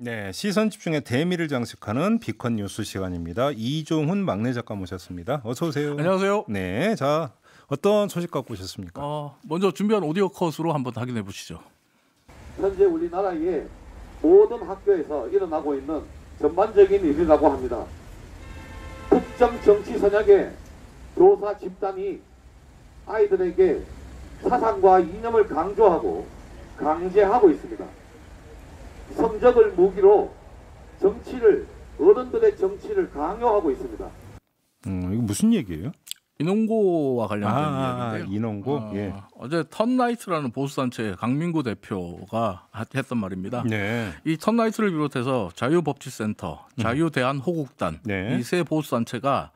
네, 시선 집중의 대미를 장식하는 비컨 뉴스 시간입니다. 이종훈 막내 작가 모셨습니다. 어서 오세요. 안녕하세요. 네, 자 어떤 소식 갖고 오셨습니까? 어, 먼저 준비한 오디오 컷으로 한번 확인해 보시죠. 현재 우리나라의 모든 학교에서 일어나고 있는 전반적인 일이라고 합니다. 특정 정치 선약의 교사 집단이 아이들에게 사상과 이념을 강조하고 강제하고 있습니다. 성적을 무기로 정치를 어른들의 정치를 강요하고 있습니다. 음, 이거 무슨 얘기예요? 인원고와 관련된 아, 이야기인데요. 인원고. 어, 아, 예. 어제 턴라이트라는 보수단체 강민구 대표가 했던 말입니다. 네. 이 턴라이트를 비롯해서 자유법치센터, 음. 자유대한호국단 네. 이세 보수단체가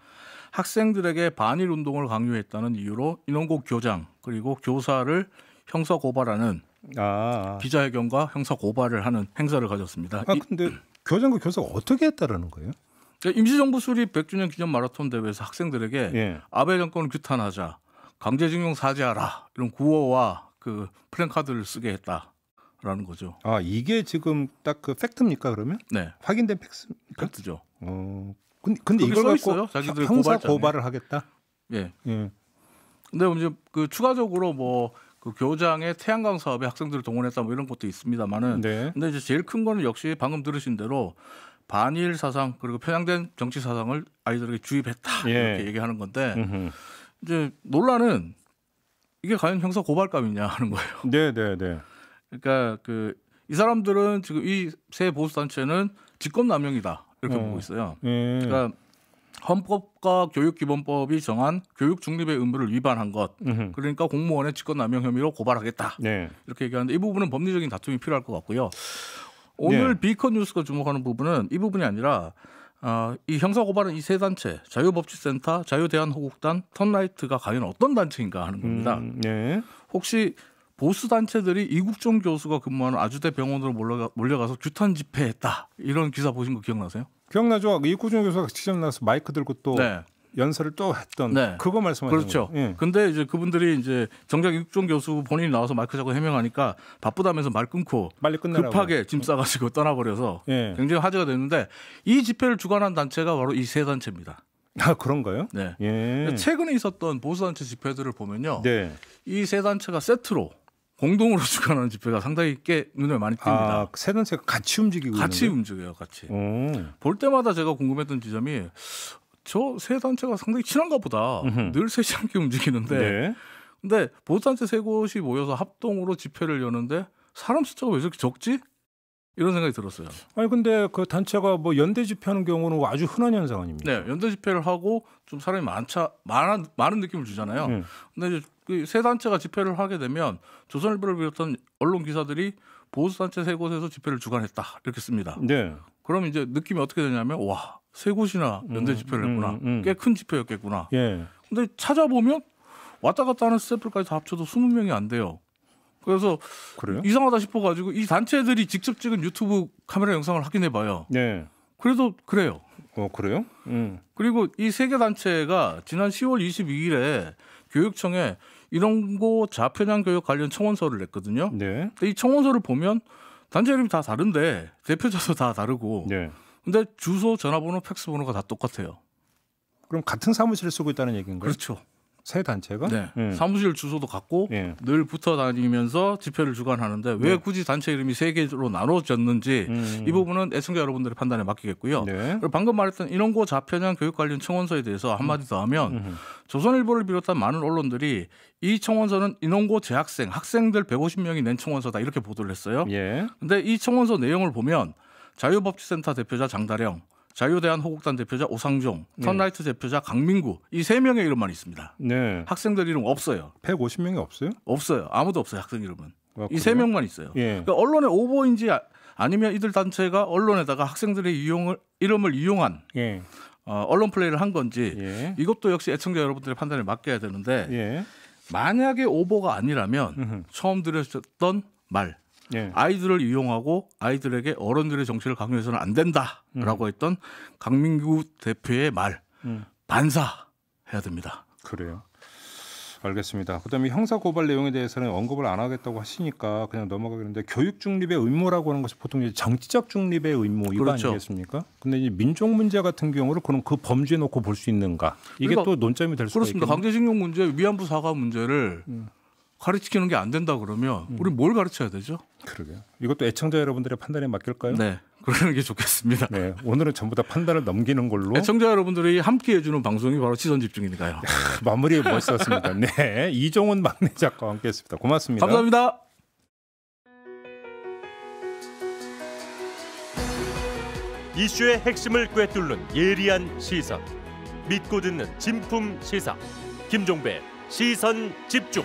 학생들에게 반일 운동을 강요했다는 이유로 인원고 교장 그리고 교사를 형사 고발하는 아, 아. 기자회견과 형사 고발을 하는 행사를 가졌습니다. 아 근데 교장과 교사가 어떻게 했다라는 거예요? 그러니까 임시정부 수립 100주년 기념 마라톤 대회에서 학생들에게 예. 아베 정권을 규탄하자, 강제징용 사죄하라 이런 구호와 그 플랜카드를 쓰게 했다라는 거죠. 아 이게 지금 딱 그 팩트입니까 그러면? 네. 확인된 팩트입니 팩트죠. 어 근데, 근데 이걸 갖고 있어요? 자기들 형사 고발을 하겠다. 예. 예. 근데 이제 그 추가적으로 뭐그 교장의 태양광 사업에 학생들을 동원했다 뭐 이런 것도 있습니다만은 네. 근데 이제 제일 큰 거는 역시 방금 들으신 대로 반일 사상 그리고 편향된 정치 사상을 아이들에게 주입했다 예. 이렇게 얘기하는 건데 음흠. 이제 논란은 이게 과연 형사 고발감이냐 하는 거예요. 네, 네, 네. 그러니까 그 이 사람들은 지금 이 새 보수 단체는 직권 남용이다 이렇게 어. 보고 있어요. 예. 그러니까 헌법과 교육기본법이 정한 교육 중립의 의무를 위반한 것 으흠. 그러니까 공무원의 직권남용 혐의로 고발하겠다 네. 이렇게 얘기하는데 이 부분은 법리적인 다툼이 필요할 것 같고요 오늘 네. 비컨 뉴스가 주목하는 부분은 이 부분이 아니라 어, 이 형사 고발은 이 세 단체 자유법치센터 자유대한호국단 턴라이트가 과연 어떤 단체인가 하는 음, 겁니다 음, 네. 혹시 보수 단체들이 이국종 교수가 근무하는 아주대 병원으로 몰려가, 몰려가서 규탄 집회했다 이런 기사 보신 거 기억나세요? 기억나죠? 이구준 교수가 그 직접 나와서 마이크 들고 또 네. 연설을 또 했던 네. 그거 말씀하시는 그렇죠. 예. 근데 이제 그분들이 이제 정작 육종 교수 본인이 나와서 마이크 잡고 해명하니까 바쁘다면서 말 끊고 빨리 끝내라고. 급하게 짐 싸가지고 음. 떠나버려서 예. 굉장히 화제가 됐는데 이 집회를 주관한 단체가 바로 이 세 단체입니다. 아 그런가요? 네. 예. 최근에 있었던 보수 단체 집회들을 보면요, 네. 이 세 단체가 세트로 공동으로 주관하는 집회가 상당히 꽤 눈에 많이 띕니다. 아, 세 단체가 같이 움직이고 같이 있는데? 움직여요, 같이. 오. 볼 때마다 제가 궁금했던 지점이 저 세 단체가 상당히 친한가 보다. 으흠. 늘 셋이 함께 움직이는데. 네. 근데 보수단체 세 곳이 모여서 합동으로 집회를 여는데 사람 숫자가 왜 저렇게 적지? 이런 생각이 들었어요. 아니 근데 그 단체가 뭐 연대 집회하는 경우는 아주 흔한 현상 아닙니까? 네, 연대 집회를 하고 좀 사람이 많자 많은 많은 느낌을 주잖아요. 음. 근데 이제 그세 단체가 집회를 하게 되면 조선일보를 비롯한 언론 기사들이 보수 단체 세 곳에서 집회를 주관했다 이렇게 씁니다. 네. 그럼 이제 느낌이 어떻게 되냐면 와 세 곳이나 연대 음, 집회를 했구나 음, 음, 음. 꽤큰 집회였겠구나. 예. 근데 찾아보면 왔다 갔다 하는 스태프까지 다 합쳐도 20명이 안 돼요. 그래서 그래요? 이상하다 싶어가지고 이 단체들이 직접 찍은 유튜브 카메라 영상을 확인해봐요. 네. 그래도 그래요. 어 그래요? 음. 그리고 이 세 개 단체가 지난 10월 22일에 교육청에 이런 거 자폐장 교육 관련 청원서를 냈거든요. 네. 근데 이 청원서를 보면 단체 이름이 다 다른데 대표자도 다 다르고. 네. 근데 주소, 전화번호, 팩스 번호가 다 똑같아요. 그럼 같은 사무실을 쓰고 있다는 얘기인가요? 그렇죠. 새 단체가 네. 네. 사무실 주소도 갖고 네. 늘 붙어 다니면서 집회를 주관하는데 왜 네. 굳이 단체 이름이 세 개로 나눠졌는지 음. 이 부분은 애청자 여러분들의 판단에 맡기겠고요. 네. 방금 말했던 인원고 좌편향 교육 관련 청원서에 대해서 한마디 더 하면 음. 음. 조선일보를 비롯한 많은 언론들이 이 청원서는 인원고 재학생 학생들 150명이 낸 청원서다 이렇게 보도를 했어요. 그런데 예. 이 청원서 내용을 보면 자유법치센터 대표자 장다령 자유대한 호국단 대표자 오상종, 네. 턴라이트 네. 대표자 강민구 이 세 명의 이름만 있습니다. 네. 학생들 이름 없어요. 150명이 없어요? 없어요. 아무도 없어요. 학생 이름은. 이 세 명만 있어요. 예. 그러니까 언론의 오보인지 아, 아니면 이들 단체가 언론에다가 학생들의 이용을 이름을 이용한 예. 어, 언론 플레이를 한 건지 예. 이것도 역시 애청자 여러분들의 판단을 맡겨야 되는데 예. 만약에 오보가 아니라면 음흠. 처음 들으셨던 말 예. 아이들을 이용하고 아이들에게 어른들의 정치를 강요해서는 안 된다라고 음. 했던 강민구 대표의 말 음. 반사해야 됩니다. 그래요. 알겠습니다. 그다음에 형사 고발 내용에 대해서는 언급을 안 하겠다고 하시니까 그냥 넘어가겠는데 교육 중립의 의무라고 하는 것이 보통 이제 정치적 중립의 의무 이거 그렇죠. 아니겠습니까? 근데 이제 민족 문제 같은 경우를 그럼 그 범주에 놓고 볼 수 있는가? 이게 그러니까, 또 논점이 될 수가 있습니다. 강제징용 문제, 위안부 사과 문제를 음. 가르치는 게 안 된다 그러면 음. 우리 뭘 가르쳐야 되죠? 그러게요. 이것도 애청자 여러분들의 판단에 맡길까요? 네. 그러는 게 좋겠습니다. 네. 오늘은 전부 다 판단을 넘기는 걸로. 애청자 여러분들이 함께 해주는 방송이 바로 시선 집중이니까요. 아, 마무리 멋있었습니다. 네. 이종훈 막내 작가와 함께 했습니다. 고맙습니다. 감사합니다. 이슈의 핵심을 꿰뚫는 예리한 시선. 믿고 듣는 진품 시사. 김종배 시선 집중.